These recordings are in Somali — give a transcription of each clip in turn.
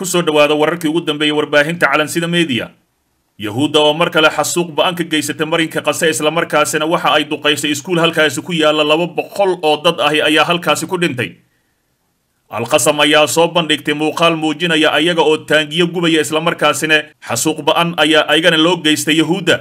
ku soo dhowaada wararkii ugu dambeeyey warbaahinta calansida mediya yahuudda oo mar kale xasuuq ba-aanka geysatay marinka qase islamarkaasina waxa ay duqaysay iskuul halkaasi ku yaalla laba boqol oo dad ahi ayaa halkaasi ku dhintay alqasam ayaa soo bandhigtay muuqaal muujinaya ayaga oo taangiyo gubaya islamarkaasina xasuuq ba-an ayaa aygana loo geystay yahuudda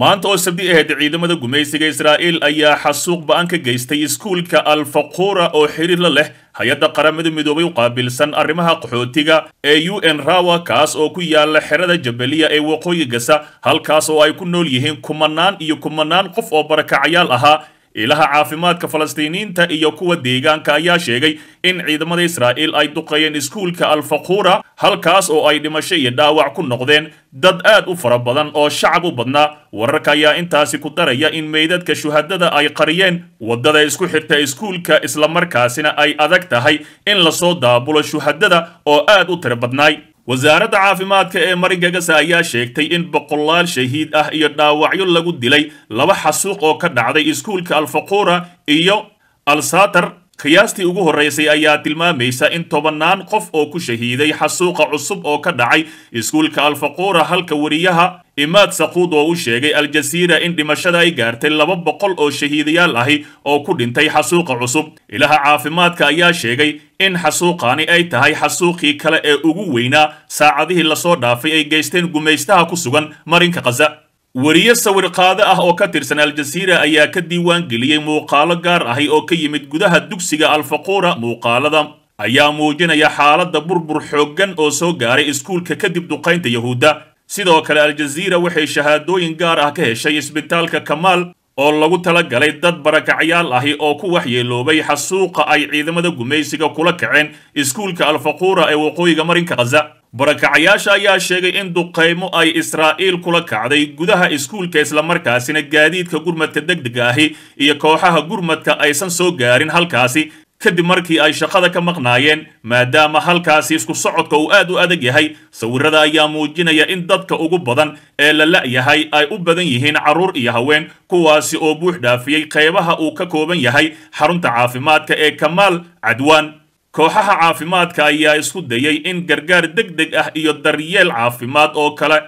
maanta oo sabdi aheed ciidamada gumaysiga israa'iil ayaa xasuuq ba'an ka geystay iskuulka alfaquura oo xiriir la leh hay-adda qaramada midoobay u qaabilsan arrimaha qaxootiga ee u n rawa kaas oo ku yaalla xerada jabeliya ee waqooyi gasa halkaas oo ay ku nool yihiin kumanaan iyo kumanaan qof oo barakacyaal ahaa ilaha caafimaadka falastiiniinta iyo kuwa deegaanka ayaa sheegay in ciidamada israa'iil ay duqeeyeen iskuulka alfaquura halkaas oo ay dhimasho iyo dhaawac ku noqdeen dad aad u fara badan oo shacab u badnaa wararka ayaa intaasi ku daraya in meydadka shuhadada ay qariyeen waddada isku xirta iskuulka islamarkaasina ay adag tahay in lasoo daabulo shuhadada oo aad u tira badnaay wasaaradda caafimaadka ee maringagas ayaa sheegtay in boqolaal shahiid ah iyo dhaawacyo lagu dilay laba xasuuq oo ka dhacday iskuulka alfaquura iyo alsatar qiyaastii ugu horreysay ayaa tilmaamaysa in tobannaan qof oo ku shahiiday xasuuqa cusub oo ka dhacay iskuulka alfaquura halka weriyaha imaad saquud oo u sheegay aljasiira in dhimashada ay gaartay laba boqol oo shahiidayaal ahi oo ku dhintay xasuuqa cusub ilaha caafimaadka ayaa sheegay in xasuuqaani ay tahay xasuuqii kale ee ugu weynaa saacadihii lasoo dhaafay ay geysteen gumaystaha ku sugan marinka khaza weriye sawir ah oo ka tirsan aljaziira ayaa ka diiwaan geliyey muuqaalo gaar ahi oo ka yimid gudaha dugsiga alfaquura muuqaalada ayaa muujinaya xaaladda burbur xooggan oo soo gaaray iskuulka kadib duqaynta yahuudda sidoo kale aljaziira waxay shahaadooyin gaar ah ka heshay isbitaalka kamaal oo lagu tala galay dad barakacyaal ahi oo ku waxyeeloobay xasuuqa ay ciidamada gumaysiga kula kaceen iskuulka alfaquura ee waqooyiga marinka khaza barakacayaasha ayaa sheegay in duqaymo ay israa'iil kula kacday gudaha iskuulka islamarkaasina gaadiidka gurmadka deg dega ahi iyo kooxaha gurmadka aysan soo gaarin halkaasi kadib markii ay shaqada ka maqnaayeen maadaama halkaasi isku socodka uu aad u adag yahay sawirada ayaa muujinaya in dadka ugu badan ee la la'yahay ay u badan yihiin carruur iyo haween kuwaasi oo buux dhaafiyey qaybaha uu ka kooban yahay xarunta caafimaadka ee kamaal cadwaan kooxaha caafimaadka ayaa isku dayay in gargaar deg deg ah iyo daryeel caafimaad oo kale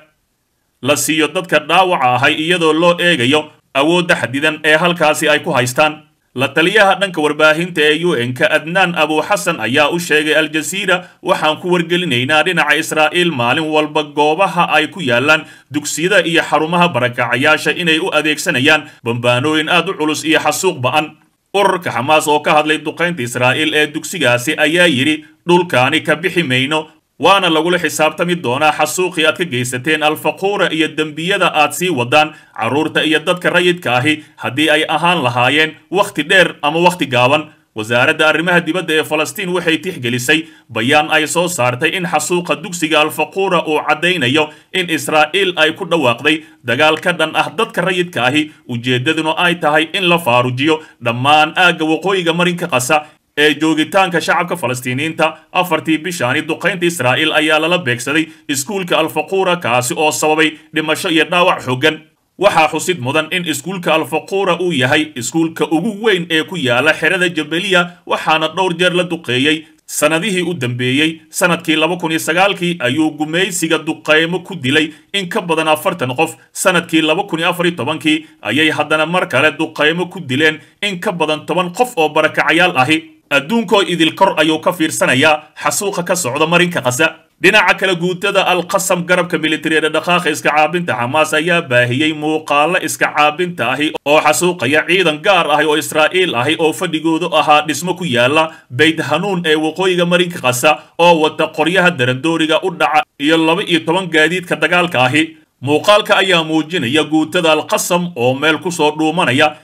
la siiyo dadka dhaawaca ahay iyadoo loo eegayo awoodda xadidan ee halkaasi ay ku haystaan la taliyaha dhanka warbaahinta ee u n ka adnaan abuuxasan ayaa u sheegay al-jasiira waxaan ku wargelinaynaa dhinaca israa'iil maalin walba goobaha ay ku yaallaan dugsiyada iyo xarumaha barakacayaasha inay u adeegsanayaan bambaanooyin aad u culus iyo xasuuq ba'an ururka xamaas oo ka hadlay duqaynta israa'iil ee dugsigaasi ayaa yidhi dhulkaani ka bixi mayno waana lagula xisaabtami doonaa xasuuqii aad ka geysateen alfaquura iyo dembiyada aad sii wadaan carruurta iyo dadka rayidka ahi haddii ay ahaan lahaayeen wakhti dheer ama wakhti gaaban wasaaradda arrimaha dibadda ee falastiin waxay tixgelisay bayaan ay soo saartay in xasuuqa dugsiga alfaquura uu caddaynayo in israa'iil ay ku dhawaaqday dagaal ka dhan ah dadka rayidka ahi ujeeddaduna ay tahay in la faarujiyo dhammaan aagga waqooyiga marinka qasa ee joogitaanka shacabka falastiiniinta afartii bishaani duqaynta israa'iil ayaa lala beegsaday iskuulka alfaquura kaasi oo sababay dhimasho iyo dhaawac xooggan waxaa xusid mudan in iskuulka alfaquura uu yahay iskuulka ugu weyn ee ku yaala xerada jabeliya waxaana dhowr jeer la duqeeyey sannadihii u dambeeyey sannadkii laba kun iyo sagaalkii ayuu gumaysiga duqaymo ku dilay in ka badan afartan qof sannadkii laba kun iyo afar iyo tobankii ayay haddana mar kale duqaymo ku dileen in ka badan toban qof oo barakacyaal ahi adduunkoo idil kor ayuu ka fiirsanayaa xasuuqa ka socda marinka qasa dhinaca kale guutada alqasam garabka militariyeeda dhaqaaqa caabinta xamaas ayaa baahiyey muuqaallo iska caabinta ahi oo xasuuqaya ciidan gaar ahi oo israa'iil ahi oo fadhigoodu ahaa dhismo ku yaala bayt hanuun ee waqooyiga marinka qasa oo wata qoryaha darandooriga u dhaca iyo laba iyo toban gaadiidka dagaalka ahi muuqaalka ayaa muujinaya guutada alqasam oo meel ku soo dhuumanaya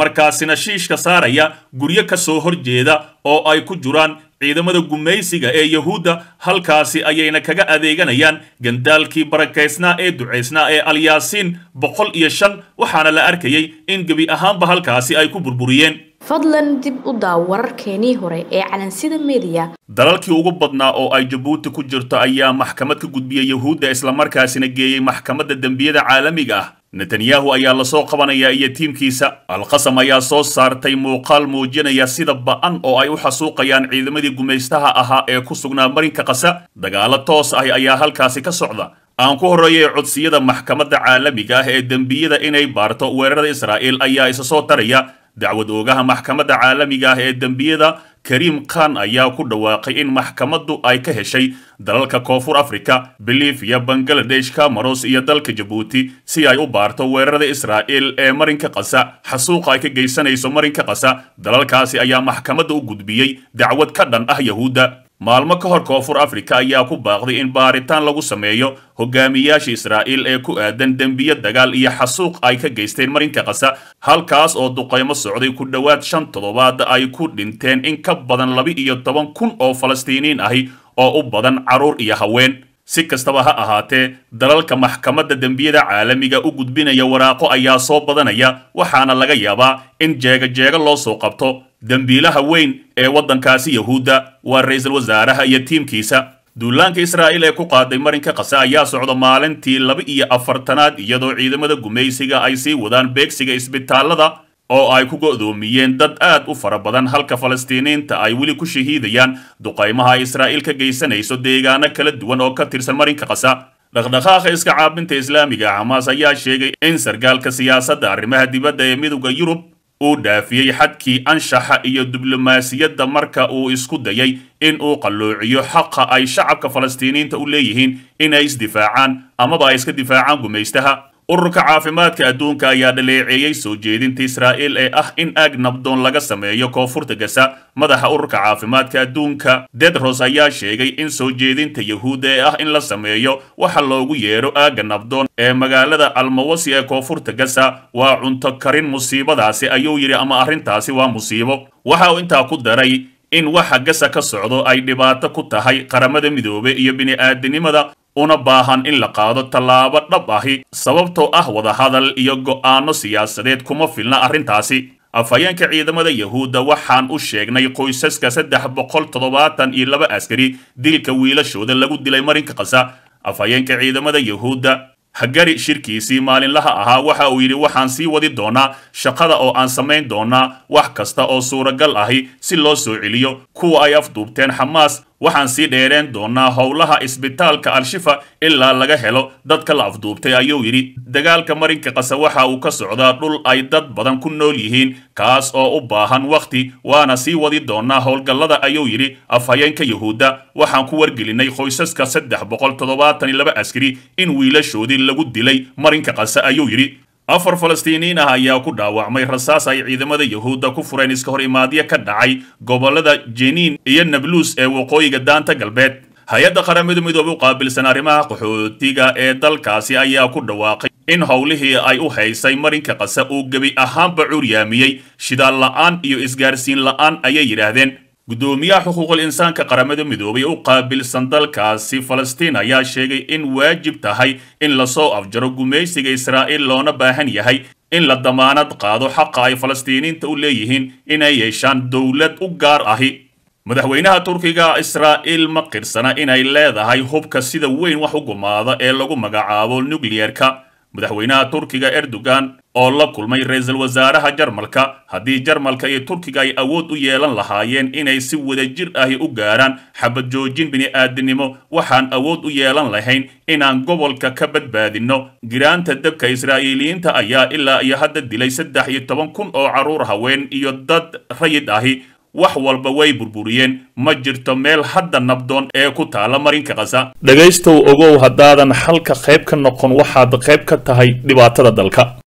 markaasina shiishka saaraya guryo ka soo horjeeda oo ay ku jiraan ciidamada gumaysiga ee yahuudda halkaasi ayayna kaga adeeganayaan gandaalkii barakaysnaa ee ducaysnaa ee alyaasiin boqol iyo shan waxaana la arkayay in gebi ahaanba halkaasi ay ku burburiyeen fadlan dib u daaw wararkeenii hore ee calansida mediya dalalkii ugu badnaa oo ay jabuuti ku jirto ayaa maxkamad ka gudbiyey yahuudda islamarkaasina geeyey maxkamadda dembiyada caalamiga ah netanyahu ayaa lasoo qabanayaa iyo tiimkiisa alqasam ayaa soo saartay muuqaal muujinaya sida ba'an oo ay u xasuuqayaan ciidamadii gumaystaha ahaa ee ku sugnaa marinka kasa dagaalo toos ah ayaa halkaasi ka socda aan ku horreeyay codsiyada maxkamadda caalamiga ah ee dembiyada inay baarto weerarada israa'iil ayaa isa soo taraya dacwad oogaha maxkamadda caalamiga ah ee dembiyada kariim khan ayaa ku dhawaaqay in maxkamaddu ay ka heshay dalalka koonfur afrika belifiya bangaladesh kamaros iyo dalka jabuuti si ay u baarto weerarada israa'il ee marinka qasa xasuuqa ay ka geysanayso marinka qasa dalalkaasi ayaa maxkamadda u gudbiyey dacwad ka dhan ah yahuudda maalmo ka hor koonfur afrika ayaa ku baaqday in baaritaan lagu sameeyo hogaamiyaasha israa'iil ee ku aadan dembiyo dagaal iyo xasuuq ay ka geysteen marinka kasa halkaas oo duqaymo socday ku dhowaad shan toddobaad ay ku dhinteen in ka badan laba iyo toban kun oo falastiiniin ahi oo u badan carruur iyo haween si kastaba ha ahaatee dalalka maxkamadda dembiyada caalamiga u gudbinaya waraaqo ayaa soo badanaya waxaana laga yaabaa in jeegajeega loo soo qabto dembiilaha weyn ee waddankaasi yahuudda waa ra'iisul wasaaraha iyo tiimkiisa duulaanka israa'iil ee ku qaaday marinka kase ayaa socda maalintii laba iyo afartanaad iyadoo ciidamada gumaysiga ay sii wadaan beegsiga isbitaallada oo ay ku go'doomiyeen dad aad u fara badan halka falastiiniinta ay weli ku shahiidayaan duqaymaha israa'iil ka geysanayso deegaano kala duwan oo ka tirsan marinka qasa dhaqdhaqaaqa iska caabinta islaamiga xamaas ayaa sheegay in sargaalka siyaasadda arrimaha dibadda ee midowda yurub uu dhaafiyey xadkii anshaxa iyo diblomaasiyadda marka uu isku dayay in uu qalloociyo xaqa ay shacabka falastiiniinta u leeyihiin inay isdifaacaan amaba ay iska difaacaan gumaystaha ururka caafimaadka adduunka ayaa dhaleeceeyey soo jeedinta israa'iil ee ah in aag nabdoon laga sameeyo koonfurta gaza madaxa ururka caafimaadka adduunka dedros ayaa sheegay in soo jeedinta yahuudda ee ah in la sameeyo waxa loogu yeedho aagga nabdoon ee magaalada almawasi ee koonfurta gaza waa cunto karin musiibadaasi ayuu yidhi ama arrintaasi waa musiibo waxa uu intaa ku daray in waxa gasa ka socdo ay dhibaato ku tahay qaramada midoobe iyo bini'aadinimada una baahan in la qaado tallaabo dhab ahi sababtoo ah wadahadal iyo go'aanno siyaasadeed kuma filna arrintaasi afhayeenka ciidamada yahuudda waxaan u sheegnay qoysaska saddex boqol toddobaatan iyo laba askari dilka wiilashooda lagu dilay marinka khasa afhayeenka ciidamada yahuudda hagari shirkiisii maalinlaha ahaa waxa uu yidhi waxaan sii wadi doonaa shaqada oo aan samayn doonaa wax kasta oo suuragal ahi si loo soo celiyo kuwa ay afduubteen xamaas waxaan sii dheereen doonaa howlaha isbitaalka al-shifa ilaa laga helo dadka la afduubtay ayuu yidhi dagaalka marinka qase waxa uu ka socdaa dhul ay dad badan ku nool yihiin kaas oo u baahan wakhti waana sii wadi doonaa howlgallada ayuu yidhi afhayeenka yuhuudda waxaan ku wargelinay qoysaska saddex boqol toddobaatan laba askari in wiilashoodii lagu dilay marinka qase ayuu yidhi afar falastiiniin ah ayaa ku dhaawacmay rasaas ay ciidamada yuhuudda ku fureen iska hor imaadyo ka dhacay gobollada jeniin iyo nabluus ee waqooyiga daanta galbeed hay-adda qaramadu midoobe u qaabilsan arrimaha qaxootiga ee dalkaasi ayaa ku dhawaaqay in howlihii ay u haysay marinka qasa uu gebi ahaanba curyaamiyey shidaal la'aan iyo isgaarsiin la'aan ayay yidhaahdeen gudoomiyaha xuquuqul insaanka qaramada midoobay u qaabilsan dalkaasi falastiin ayaa sheegay in waajib tahay in lasoo afjaro gumaysiga israa'iil loona baahan yahay in la damaanad qaado xaqa ay falastiiniinta u leeyihiin inay yeeshaan dowlad u gaar ahi madaxweynaha turkiga israa'iil ma qirsana inay leedahay hubka sida weyn wax u gumaada ee lagu magacaabo nukliyeerka madaxweynaha turkiga erdogan oo la kulmay ra-iisul wasaaraha jarmalka haddii jarmalka iyo turkiga ay awood u yeelan lahaayeen inay si wada jir ahi u gaaraan xabad joojin bini-aadinimo waxaan awood u yeelan lahayn inaan gobolka ka badbaadinno giraanta dabka israa'iiliyiinta ayaa ilaa iyo hadda dilay saddex iyo toban kun oo carruur haween iyo dad rayid ahi wax walba way burburiyeen ma jirto meel hadda nabdoon ee ku taala marinka khaza dhegaystow ogow haddaadan xalka qayb ka noqon waxaad qayb ka tahay dhibaatada dalka